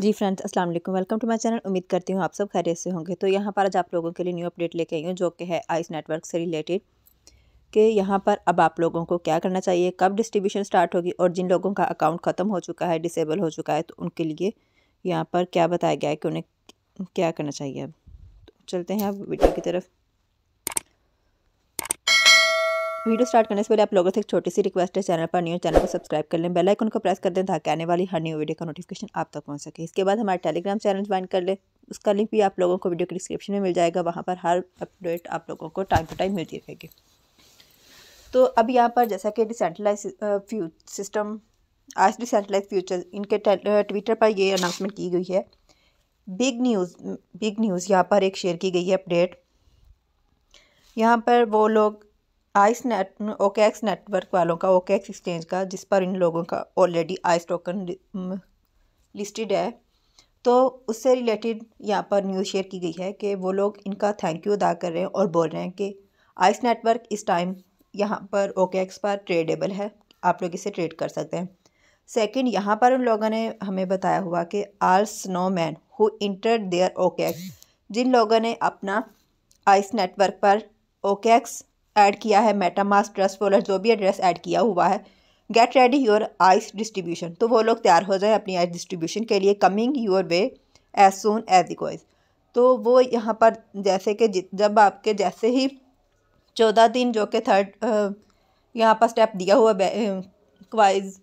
जी friends अस्सलाम वालेकुम welcome to my channel उम्मीद करती हूँ आप सब खैरियत से होंगे तो यहाँ पर आज आप लोगों के लिए न्यू अपडेट लेके आई हूँ जो कि है आइस नेटवर्क से रिलेटेड कि यहाँ पर अब आप लोगों को क्या करना चाहिए कब डिस्ट्रीब्यूशन स्टार्ट होगी और जिन लोगों का अकाउंट ख़त्म हो चुका है डिसेबल हो चुका है तो उनके लिए यहाँ पर क्या बताया गया है कि उन्हें क्या करना चाहिए अब तो चलते हैं अब वीडियो की तरफ वीडियो स्टार्ट करने से पहले आप लोगों से एक छोटी सी रिक्वेस्ट है चैनल पर न्यू चैनल को सब्सक्राइब कर लें बेल आइकन को प्रेस कर दें ताकि आने वाली हर न्यू वीडियो का नोटिफिकेशन आप तक पहुंच सके इसके बाद हमारे टेलीग्राम चैनल ज्वाइन कर लें उसका लिंक भी आप लोगों को वीडियो के डिस्क्रिप्शन में मिल जाएगा वहाँ पर हर अपडेट आप लोगों को टाइम टू टाइम मिलती रहेगी तो अब यहाँ पर जैसा कि डिसेंट्रलाइज सिस्टम uh, आज डिसेंट्रलाइज फ्यूचर इनके ट्विटर uh, पर ये अनाउंसमेंट की गई है बिग न्यूज़ बिग न्यूज़ यहाँ पर एक शेयर की गई है अपडेट यहाँ पर वो लोग आइस नेट ओकेक्स नेटवर्क वालों का ओकेक्स एक्सचेंज का जिस पर इन लोगों का ऑलरेडी आइस टोकन लिस्टेड है तो उससे रिलेटेड यहाँ पर न्यूज़ शेयर की गई है कि वो लोग इनका थैंक यू अदा कर रहे हैं और बोल रहे हैं कि आइस नेटवर्क इस टाइम यहाँ पर ओकेक्स पर ट्रेडेबल है आप लोग इसे ट्रेड कर सकते हैं सेकंड यहाँ पर उन लोगों ने हमें बताया हुआ कि all snowman who enter their OKX जिन लोगों ने अपना आइस नेटवर्क पर ओकेक्स ऐड किया है मेटामास ट्रस्ट वॉलेट जो भी एड्रेस ऐड किया हुआ है get ready your ice distribution तो वो लोग तैयार हो जाए अपनी आइस डिस्ट्रीब्यूशन के लिए coming your way as soon as echoes तो वो यहाँ पर जैसे कि जब आपके जैसे ही चौदह दिन जो कि थर्ड यहाँ पर स्टेप दिया हुआ वाइज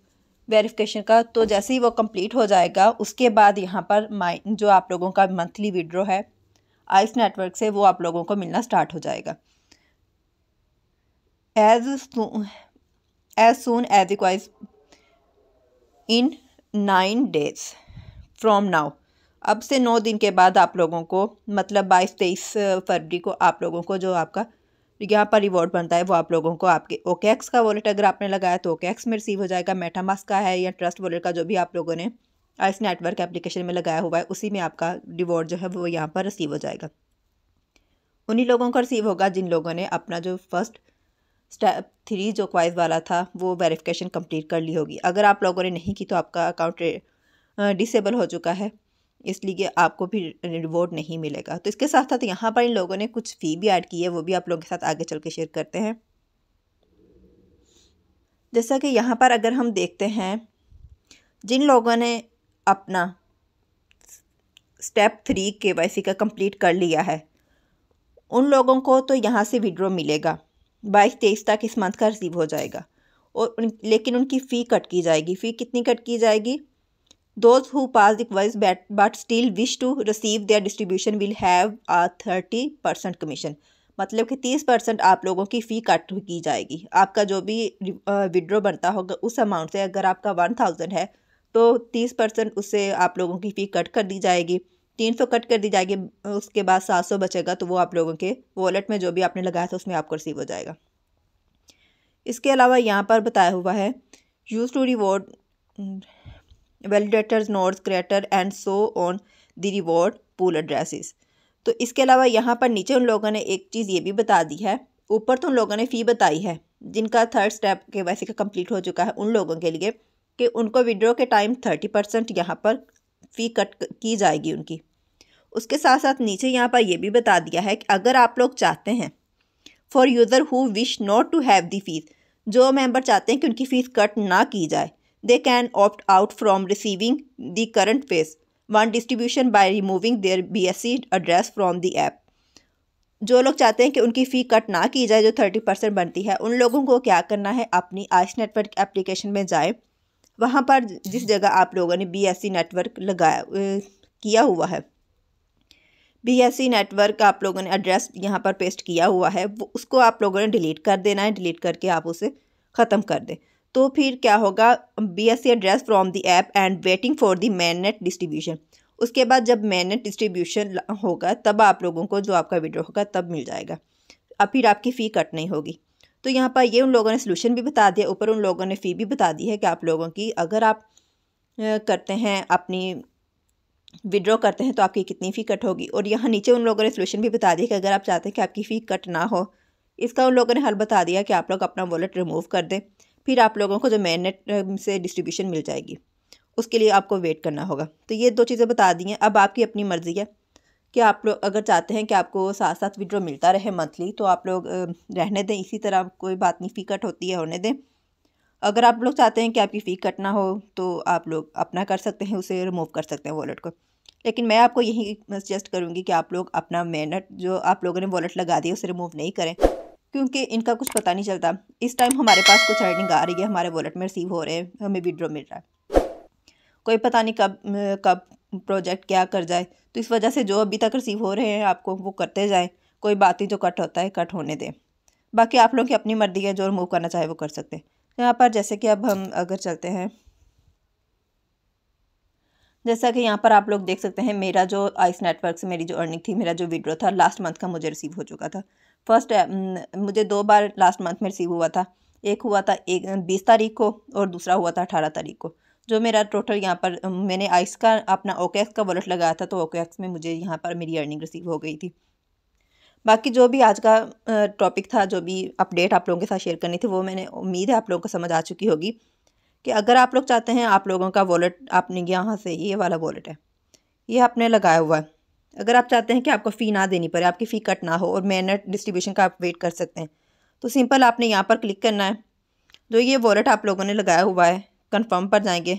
वेरिफिकेशन का तो जैसे ही वो कंप्लीट हो जाएगा उसके बाद यहाँ पर माइ जो आप लोगों का मंथली विड्रो है आइस नेटवर्क से वो आप लोगों को मिलना स्टार्ट हो जाएगा as as soon as requires in nine days from now अब से नौ दिन के बाद आप लोगों को मतलब बाईस तेईस फरवरी को आप लोगों को जो आपका यहाँ पर रिवॉर्ड बनता है वो आप लोगों को आपके ओके एक्स का वॉलेट अगर आपने लगाया तो ओके एक्स में रिसीव हो जाएगा मेटामास का है या ट्रस्ट वॉलेट का जो भी आप लोगों ने आइस नेटवर्क एप्लीकेशन में लगाया हुआ है उसी में आपका रिवॉर्ड जो है वो यहाँ पर रिसीव हो जाएगा उन्हीं लोगों का रिसीव होगा जिन लोगों ने अपना जो फर्स्ट स्टेप थ्री जो क्वाइज वाला था वो वेरिफिकेशन कंप्लीट कर ली होगी अगर आप लोगों ने नहीं की तो आपका अकाउंट डिसेबल हो चुका है इसलिए आपको भी रिवॉर्ड नहीं मिलेगा तो इसके साथ साथ यहाँ पर इन लोगों ने कुछ फ़ी भी ऐड की है वो भी आप लोगों के साथ आगे चल के शेयर करते हैं जैसा कि यहाँ पर अगर हम देखते हैं जिन लोगों ने अपना step three K Y C का कंप्लीट कर लिया है उन लोगों को तो यहाँ से विड्रॉ मिलेगा बाईस तेईस तक इस मंथ का रिसीव हो जाएगा और उन, लेकिन उनकी फ़ी कट की जाएगी फ़ी कितनी कट की जाएगी those who pass requires but but still wish to receive their distribution will have a thirty percent commission मतलब कि तीस परसेंट आप लोगों की फ़ी कट की जाएगी आपका जो भी विड्रो बनता होगा उस अमाउंट से अगर आपका वन थाउजेंड है तो तीस परसेंट उससे आप लोगों की फ़ी कट कर दी जाएगी तीन सौ कट कर दी जाएगी उसके बाद सात सौ बचेगा तो वो आप लोगों के वॉलेट में जो भी आपने लगाया था उसमें आपको रिसीव हो जाएगा इसके अलावा यहाँ पर बताया हुआ है use to reward validators nodes creator and so on the reward pool addresses तो इसके अलावा यहाँ पर नीचे उन लोगों ने एक चीज़ ये भी बता दी है ऊपर तो उन लोगों ने फ़ी बताई है जिनका थर्ड स्टेप के वैसे का कंप्लीट हो चुका है उन लोगों के लिए कि उनको विड्रॉ के टाइम थर्टी परसेंट यहाँ पर फ़ी कट की जाएगी उनकी उसके साथ साथ नीचे यहाँ पर यह भी बता दिया है कि अगर आप लोग चाहते हैं for user who wish not to have the fees जो मेंबर चाहते हैं कि उनकी फ़ीस कट ना की जाए they can opt out from receiving the current phase one distribution by removing their BSC address from the app जो लोग चाहते हैं कि उनकी फ़ी कट ना की जाए जो थर्टी परसेंट बनती है उन लोगों को क्या करना है अपनी आइस नेटवर्क एप्लीकेशन में जाए वहाँ पर जिस जगह आप लोगों ने बीएससी नेटवर्क लगाया किया हुआ है बीएससी नेटवर्क आप लोगों ने एड्रेस यहाँ पर पेस्ट किया हुआ है वो उसको आप लोगों ने डिलीट कर देना है डिलीट करके आप उसे ख़त्म कर दें तो फिर क्या होगा B S C address from the app and waiting for the net distribution उसके बाद जब नेट डिस्ट्रीब्यूशन होगा तब आप लोगों को जो आपका विड्रो होगा तब मिल जाएगा अब फिर आपकी फ़ी कट नहीं होगी तो यहाँ पर ये उन लोगों ने सोल्यूशन भी बता दिया ऊपर उन लोगों ने फ़ी भी बता दी है कि आप लोगों की अगर आप करते हैं अपनी विड्रॉ करते हैं तो आपकी कितनी फ़ी कट होगी और यहाँ नीचे उन लोगों ने सोल्यूशन भी बता दिया कि अगर आप चाहते हैं कि आपकी फ़ी कट ना हो इसका उन लोगों ने हल बता दिया कि आप लोग अपना वॉलेट रिमूव कर दें फिर आप लोगों को जो मेन नेट से डिस्ट्रीब्यूशन मिल जाएगी उसके लिए आपको वेट करना होगा तो ये दो चीज़ें बता दी हैं अब आपकी अपनी मर्ज़ी है कि आप लोग अगर चाहते हैं कि आपको साथ साथ विड्रॉ मिलता रहे मंथली तो आप लोग रहने दें इसी तरह कोई बात नहीं फ़ी कट होती है होने दें अगर आप लोग चाहते हैं कि आपकी फ़ी कट ना हो तो आप लोग अपना कर सकते हैं उसे रिमूव कर सकते हैं वॉलेट को लेकिन मैं आपको यही सजेस्ट करूँगी कि आप लोग अपना मेहनत जो आप लोगों ने वॉलेट लगा दिया उसे रिमूव नहीं करें क्योंकि इनका कुछ पता नहीं चलता इस टाइम हमारे पास कुछ अर्निंग आ रही है हमारे वॉलेट में रिसीव हो रहे हैं हमें विड्रो मिल रहा है कोई पता नहीं कब कब प्रोजेक्ट क्या कर जाए तो इस वजह से जो अभी तक रिसीव हो रहे हैं आपको वो करते जाएँ कोई बात ही जो कट होता है कट होने दें बाकी आप लोगों की अपनी मर्जी है जो रिमूव करना चाहे वो कर सकते हैं तो यहाँ पर जैसे कि अब हम अगर चलते हैं जैसा कि यहाँ पर आप लोग देख सकते हैं मेरा जो आइस नेटवर्क से मेरी जो अर्निंग थी मेरा जो विड्रो था लास्ट मंथ का मुझे रिसीव हो चुका था फर्स्ट मुझे दो बार लास्ट मंथ में रिसीव हुआ था एक हुआ था एक बीस तारीख को और दूसरा हुआ था अठारह तारीख को जो मेरा टोटल यहाँ पर मैंने आइस का अपना ओकेक्स का वॉलेट लगाया था तो ओके में मुझे यहाँ पर मेरी अर्निंग रिसीव हो गई थी बाकी जो भी आज का टॉपिक था जो भी अपडेट आप लोगों के साथ शेयर करनी थी वो मैंने उम्मीद है आप लोगों को समझ आ चुकी होगी कि अगर आप लोग चाहते हैं आप लोगों का वॉलेट आपने यहाँ से ये वाला वॉलेट है ये आपने लगाया हुआ है अगर आप चाहते हैं कि आपको फ़ी ना देनी पड़े आपकी फ़ी कट ना हो और मैंने डिस्ट्रीब्यूशन का आप वेट कर सकते हैं तो सिंपल आपने यहाँ पर क्लिक करना है जो ये वॉलेट आप लोगों ने लगाया हुआ है कंफर्म पर जाएंगे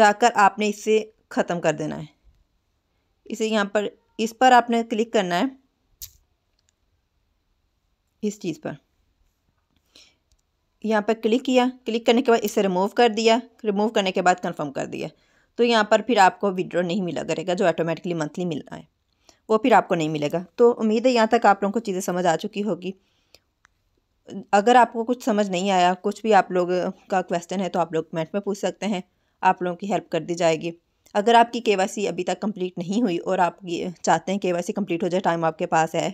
जाकर आपने इसे ख़त्म कर देना है इसे यहाँ पर इस पर आपने क्लिक करना है इस चीज़ पर यहाँ पर क्लिक किया क्लिक करने के बाद इसे रिमूव कर दिया रिमूव करने के बाद कंफर्म कर दिया तो यहाँ पर फिर आपको विड्रॉ नहीं मिला करेगा जो ऑटोमेटिकली मंथली मिल रहा है वो फिर आपको नहीं मिलेगा तो उम्मीद है यहाँ तक आप लोगों को चीज़ें समझ आ चुकी होगी अगर आपको कुछ समझ नहीं आया कुछ भी आप लोग का क्वेश्चन है तो आप लोग कमेंट में पूछ सकते हैं आप लोगों की हेल्प कर दी जाएगी अगर आपकी के अभी तक कंप्लीट नहीं हुई और आप चाहते हैं के कंप्लीट हो जाए टाइम आपके पास है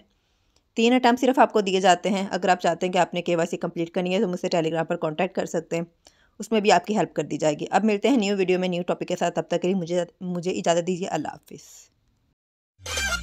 तीन अटैम्प सिर्फ आपको दिए जाते हैं अगर आप चाहते हैं कि आपने के कंप्लीट करनी है तो मुझसे टेलीग्राम पर कॉन्टैक्ट कर सकते हैं उसमें भी आपकी हेल्प कर दी जाएगी अब मिलते हैं न्यू वीडियो में न्यू टॉपिक के साथ तब तक के लिए मुझे मुझे इजाज़त दीजिए अल्लाह हाफिज़